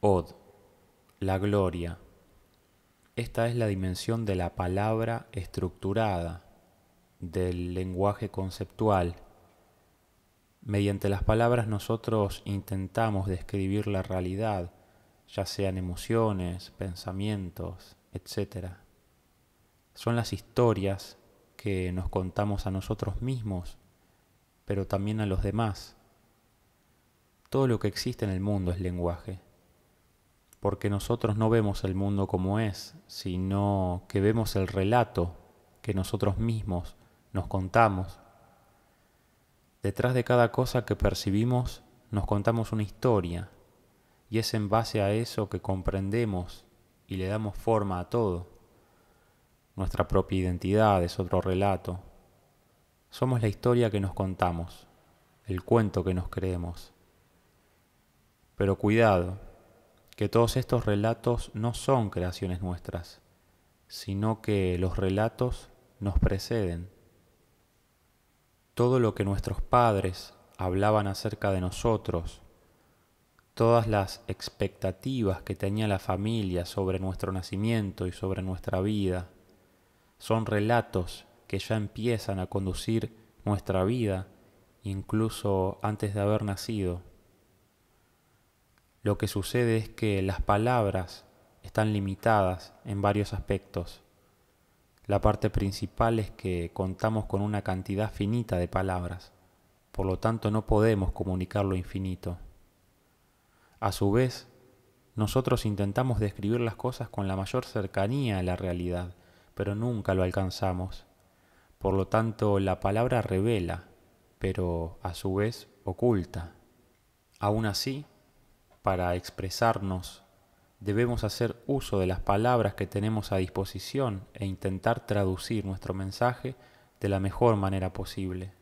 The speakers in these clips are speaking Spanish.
Od, la gloria. Esta es la dimensión de la palabra estructurada, del lenguaje conceptual. Mediante las palabras nosotros intentamos describir la realidad, ya sean emociones, pensamientos, etc. Son las historias que nos contamos a nosotros mismos, pero también a los demás. Todo lo que existe en el mundo es lenguaje porque nosotros no vemos el mundo como es, sino que vemos el relato que nosotros mismos nos contamos. Detrás de cada cosa que percibimos nos contamos una historia, y es en base a eso que comprendemos y le damos forma a todo. Nuestra propia identidad es otro relato. Somos la historia que nos contamos, el cuento que nos creemos. Pero cuidado, que todos estos relatos no son creaciones nuestras, sino que los relatos nos preceden. Todo lo que nuestros padres hablaban acerca de nosotros, todas las expectativas que tenía la familia sobre nuestro nacimiento y sobre nuestra vida, son relatos que ya empiezan a conducir nuestra vida incluso antes de haber nacido. Lo que sucede es que las palabras están limitadas en varios aspectos. La parte principal es que contamos con una cantidad finita de palabras, por lo tanto no podemos comunicar lo infinito. A su vez, nosotros intentamos describir las cosas con la mayor cercanía a la realidad, pero nunca lo alcanzamos. Por lo tanto, la palabra revela, pero a su vez oculta. Aún así, para expresarnos, debemos hacer uso de las palabras que tenemos a disposición e intentar traducir nuestro mensaje de la mejor manera posible.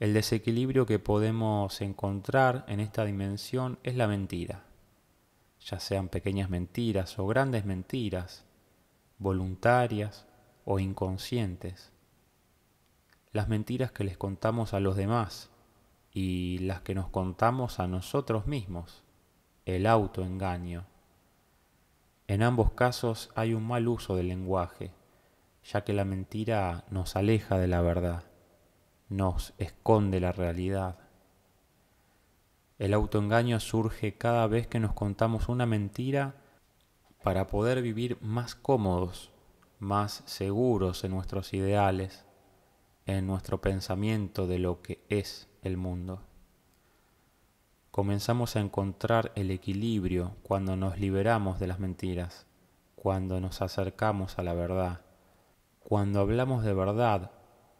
El desequilibrio que podemos encontrar en esta dimensión es la mentira, ya sean pequeñas mentiras o grandes mentiras, voluntarias o inconscientes. Las mentiras que les contamos a los demás y las que nos contamos a nosotros mismos, el autoengaño. En ambos casos hay un mal uso del lenguaje, ya que la mentira nos aleja de la verdad, nos esconde la realidad. El autoengaño surge cada vez que nos contamos una mentira para poder vivir más cómodos, más seguros en nuestros ideales, en nuestro pensamiento de lo que es el mundo. Comenzamos a encontrar el equilibrio cuando nos liberamos de las mentiras, cuando nos acercamos a la verdad. Cuando hablamos de verdad,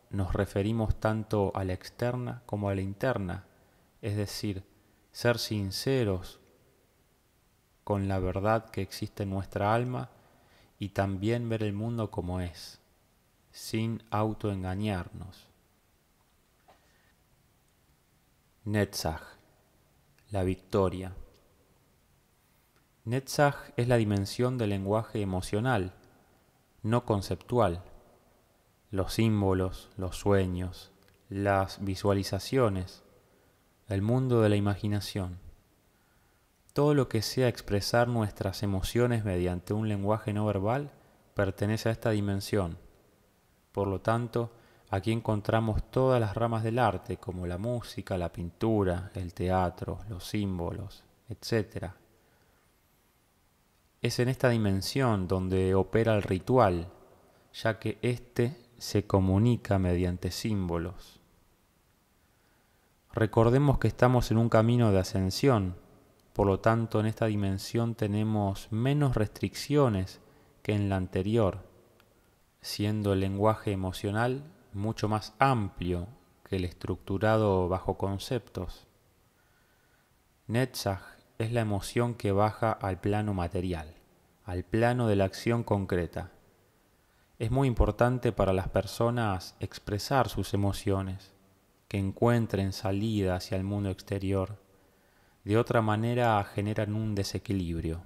nos referimos tanto a la externa como a la interna, es decir, ser sinceros con la verdad que existe en nuestra alma y también ver el mundo como es, sin autoengañarnos. Netzach, la victoria. Netzach es la dimensión del lenguaje emocional, no conceptual. Los símbolos, los sueños, las visualizaciones, el mundo de la imaginación. Todo lo que sea expresar nuestras emociones mediante un lenguaje no verbal pertenece a esta dimensión. Por lo tanto, Aquí encontramos todas las ramas del arte, como la música, la pintura, el teatro, los símbolos, etc. Es en esta dimensión donde opera el ritual, ya que éste se comunica mediante símbolos. Recordemos que estamos en un camino de ascensión, por lo tanto en esta dimensión tenemos menos restricciones que en la anterior, siendo el lenguaje emocional mucho más amplio que el estructurado bajo conceptos. Netzach es la emoción que baja al plano material, al plano de la acción concreta. Es muy importante para las personas expresar sus emociones, que encuentren salida hacia el mundo exterior. De otra manera generan un desequilibrio.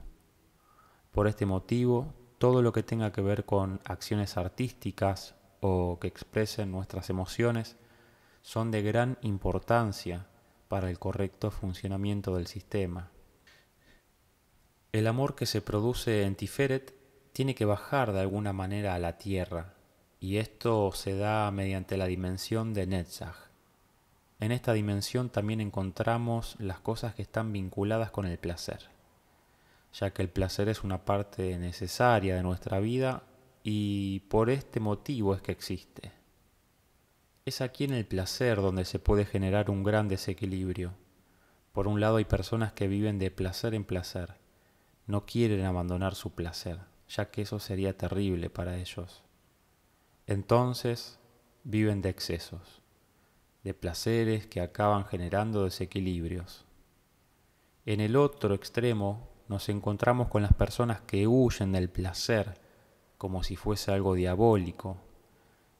Por este motivo, todo lo que tenga que ver con acciones artísticas, o que expresen nuestras emociones son de gran importancia para el correcto funcionamiento del sistema. El amor que se produce en Tiferet tiene que bajar de alguna manera a la tierra, y esto se da mediante la dimensión de Netzach. En esta dimensión también encontramos las cosas que están vinculadas con el placer. Ya que el placer es una parte necesaria de nuestra vida, y por este motivo es que existe. Es aquí en el placer donde se puede generar un gran desequilibrio. Por un lado hay personas que viven de placer en placer, no quieren abandonar su placer, ya que eso sería terrible para ellos. Entonces viven de excesos, de placeres que acaban generando desequilibrios. En el otro extremo nos encontramos con las personas que huyen del placer, como si fuese algo diabólico,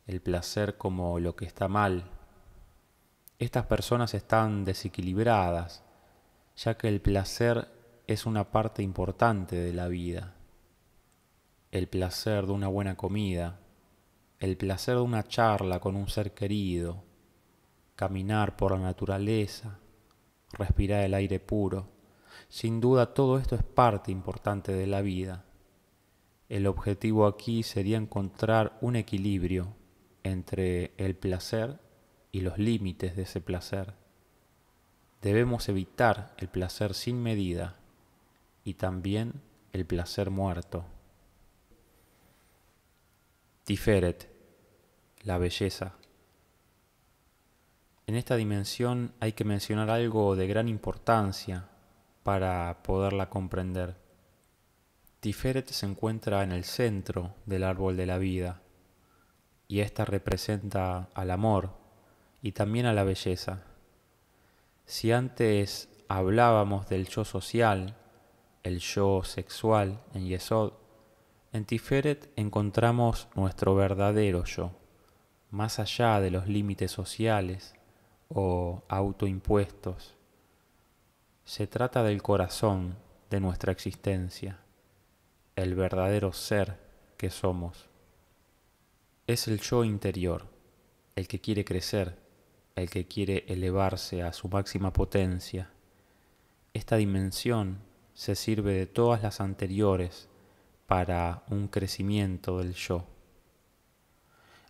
el placer como lo que está mal. Estas personas están desequilibradas, ya que el placer es una parte importante de la vida. El placer de una buena comida, el placer de una charla con un ser querido, caminar por la naturaleza, respirar el aire puro. Sin duda todo esto es parte importante de la vida el objetivo aquí sería encontrar un equilibrio entre el placer y los límites de ese placer. Debemos evitar el placer sin medida y también el placer muerto. Tiferet, la belleza. En esta dimensión hay que mencionar algo de gran importancia para poderla comprender. Tiferet se encuentra en el centro del árbol de la vida, y ésta representa al amor y también a la belleza. Si antes hablábamos del yo social, el yo sexual en Yesod, en Tiferet encontramos nuestro verdadero yo, más allá de los límites sociales o autoimpuestos. Se trata del corazón de nuestra existencia el verdadero ser que somos. Es el yo interior, el que quiere crecer, el que quiere elevarse a su máxima potencia. Esta dimensión se sirve de todas las anteriores para un crecimiento del yo.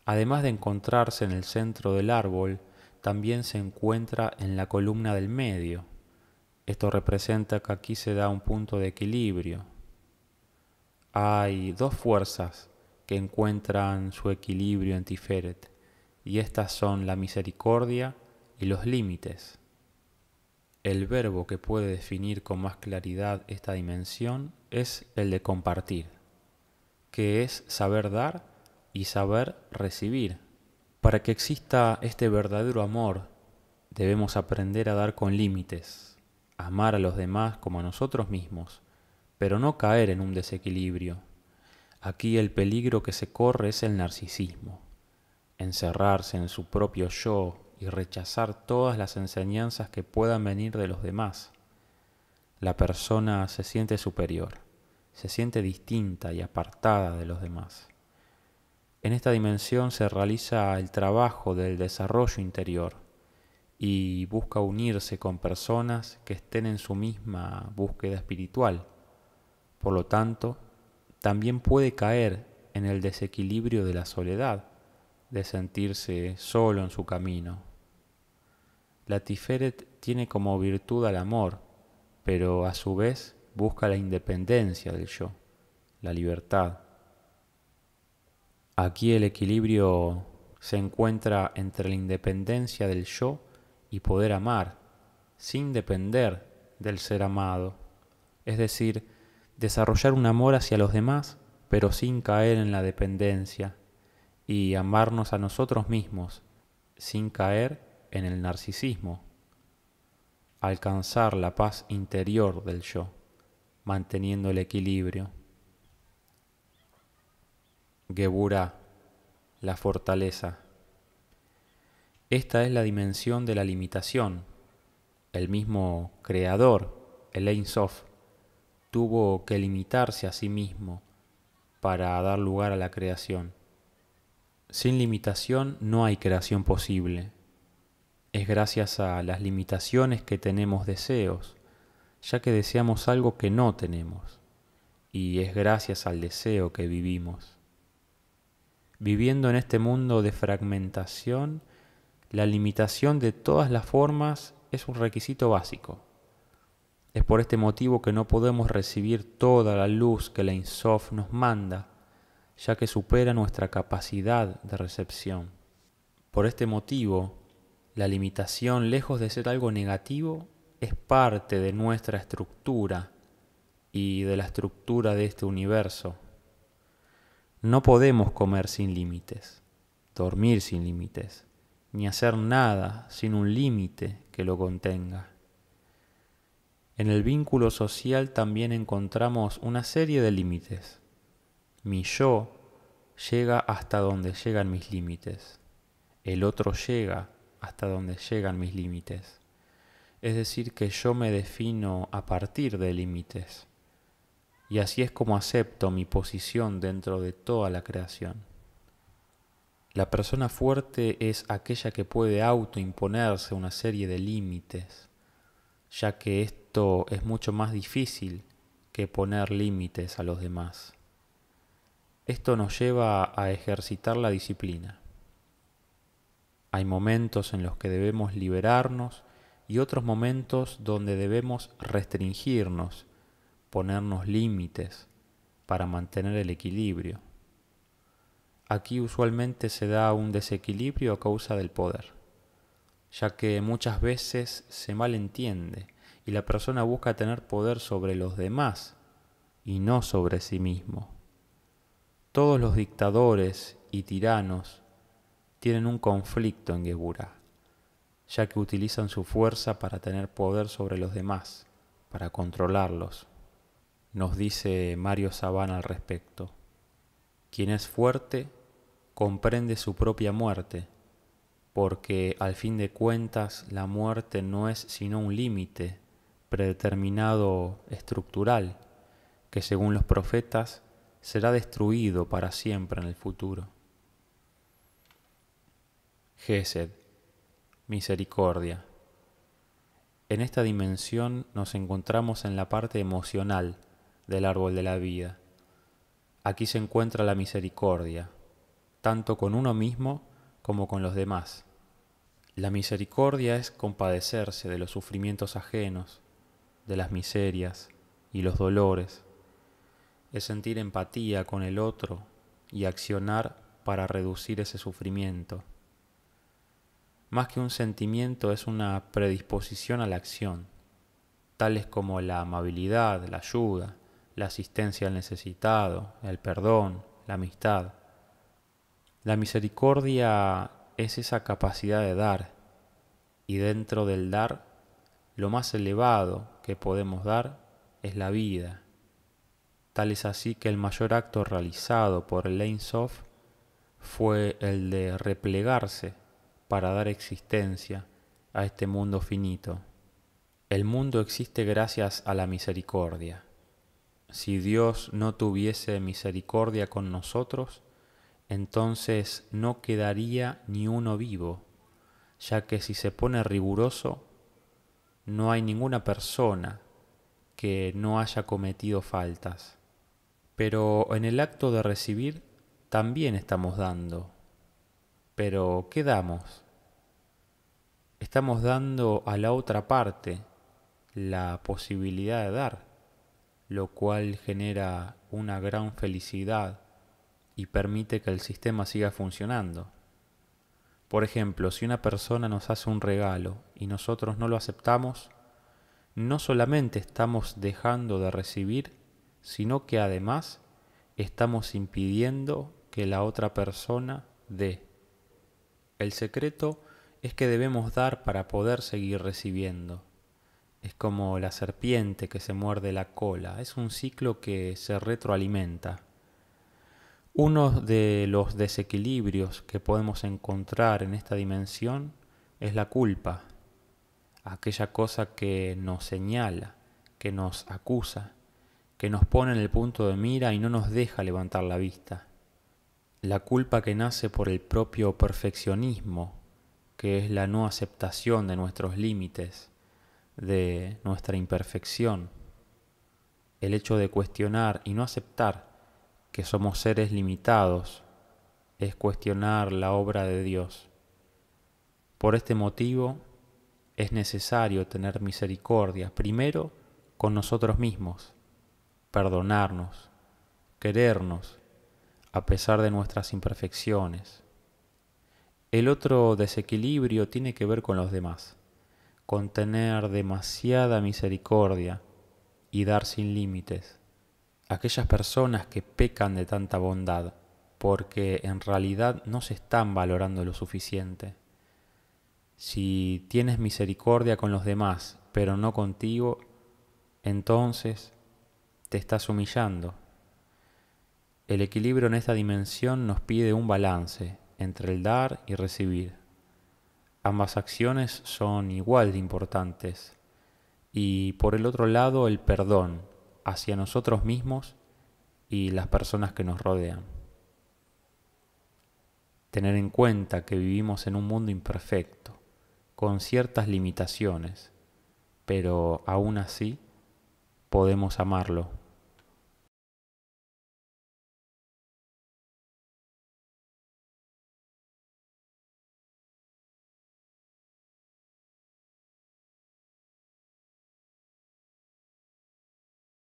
Además de encontrarse en el centro del árbol, también se encuentra en la columna del medio. Esto representa que aquí se da un punto de equilibrio, hay dos fuerzas que encuentran su equilibrio en Tiferet, y estas son la misericordia y los límites. El verbo que puede definir con más claridad esta dimensión es el de compartir, que es saber dar y saber recibir. Para que exista este verdadero amor, debemos aprender a dar con límites, amar a los demás como a nosotros mismos pero no caer en un desequilibrio. Aquí el peligro que se corre es el narcisismo, encerrarse en su propio yo y rechazar todas las enseñanzas que puedan venir de los demás. La persona se siente superior, se siente distinta y apartada de los demás. En esta dimensión se realiza el trabajo del desarrollo interior y busca unirse con personas que estén en su misma búsqueda espiritual por lo tanto, también puede caer en el desequilibrio de la soledad, de sentirse solo en su camino. La Tiferet tiene como virtud al amor, pero a su vez busca la independencia del yo, la libertad. Aquí el equilibrio se encuentra entre la independencia del yo y poder amar, sin depender del ser amado, es decir, desarrollar un amor hacia los demás, pero sin caer en la dependencia, y amarnos a nosotros mismos, sin caer en el narcisismo. Alcanzar la paz interior del yo, manteniendo el equilibrio. Geburah, la fortaleza. Esta es la dimensión de la limitación. El mismo creador, el Ein Sof, tuvo que limitarse a sí mismo para dar lugar a la creación. Sin limitación no hay creación posible. Es gracias a las limitaciones que tenemos deseos, ya que deseamos algo que no tenemos, y es gracias al deseo que vivimos. Viviendo en este mundo de fragmentación, la limitación de todas las formas es un requisito básico. Es por este motivo que no podemos recibir toda la luz que la Insof nos manda, ya que supera nuestra capacidad de recepción. Por este motivo, la limitación, lejos de ser algo negativo, es parte de nuestra estructura y de la estructura de este universo. No podemos comer sin límites, dormir sin límites, ni hacer nada sin un límite que lo contenga. En el vínculo social también encontramos una serie de límites. Mi yo llega hasta donde llegan mis límites. El otro llega hasta donde llegan mis límites. Es decir, que yo me defino a partir de límites. Y así es como acepto mi posición dentro de toda la creación. La persona fuerte es aquella que puede autoimponerse una serie de límites ya que esto es mucho más difícil que poner límites a los demás. Esto nos lleva a ejercitar la disciplina. Hay momentos en los que debemos liberarnos y otros momentos donde debemos restringirnos, ponernos límites para mantener el equilibrio. Aquí usualmente se da un desequilibrio a causa del poder ya que muchas veces se malentiende y la persona busca tener poder sobre los demás y no sobre sí mismo. Todos los dictadores y tiranos tienen un conflicto en Geburá, ya que utilizan su fuerza para tener poder sobre los demás, para controlarlos. Nos dice Mario Sabana al respecto. Quien es fuerte comprende su propia muerte porque al fin de cuentas la muerte no es sino un límite predeterminado estructural, que según los profetas será destruido para siempre en el futuro. Gesed, misericordia. En esta dimensión nos encontramos en la parte emocional del árbol de la vida. Aquí se encuentra la misericordia, tanto con uno mismo como con los demás la misericordia es compadecerse de los sufrimientos ajenos, de las miserias y los dolores. Es sentir empatía con el otro y accionar para reducir ese sufrimiento. Más que un sentimiento es una predisposición a la acción, tales como la amabilidad, la ayuda, la asistencia al necesitado, el perdón, la amistad. La misericordia es esa capacidad de dar y dentro del dar lo más elevado que podemos dar es la vida. Tal es así que el mayor acto realizado por el fue el de replegarse para dar existencia a este mundo finito. El mundo existe gracias a la misericordia. Si Dios no tuviese misericordia con nosotros, entonces no quedaría ni uno vivo, ya que si se pone riguroso, no hay ninguna persona que no haya cometido faltas. Pero en el acto de recibir también estamos dando. Pero, ¿qué damos? Estamos dando a la otra parte la posibilidad de dar, lo cual genera una gran felicidad y permite que el sistema siga funcionando. Por ejemplo, si una persona nos hace un regalo y nosotros no lo aceptamos, no solamente estamos dejando de recibir, sino que además estamos impidiendo que la otra persona dé. El secreto es que debemos dar para poder seguir recibiendo. Es como la serpiente que se muerde la cola, es un ciclo que se retroalimenta. Uno de los desequilibrios que podemos encontrar en esta dimensión es la culpa, aquella cosa que nos señala, que nos acusa, que nos pone en el punto de mira y no nos deja levantar la vista. La culpa que nace por el propio perfeccionismo, que es la no aceptación de nuestros límites, de nuestra imperfección. El hecho de cuestionar y no aceptar que somos seres limitados es cuestionar la obra de Dios. Por este motivo es necesario tener misericordia primero con nosotros mismos, perdonarnos, querernos, a pesar de nuestras imperfecciones. El otro desequilibrio tiene que ver con los demás, con tener demasiada misericordia y dar sin límites aquellas personas que pecan de tanta bondad, porque en realidad no se están valorando lo suficiente. Si tienes misericordia con los demás, pero no contigo, entonces te estás humillando. El equilibrio en esta dimensión nos pide un balance entre el dar y recibir. Ambas acciones son igual de importantes. Y por el otro lado, el perdón hacia nosotros mismos y las personas que nos rodean. Tener en cuenta que vivimos en un mundo imperfecto, con ciertas limitaciones, pero aún así podemos amarlo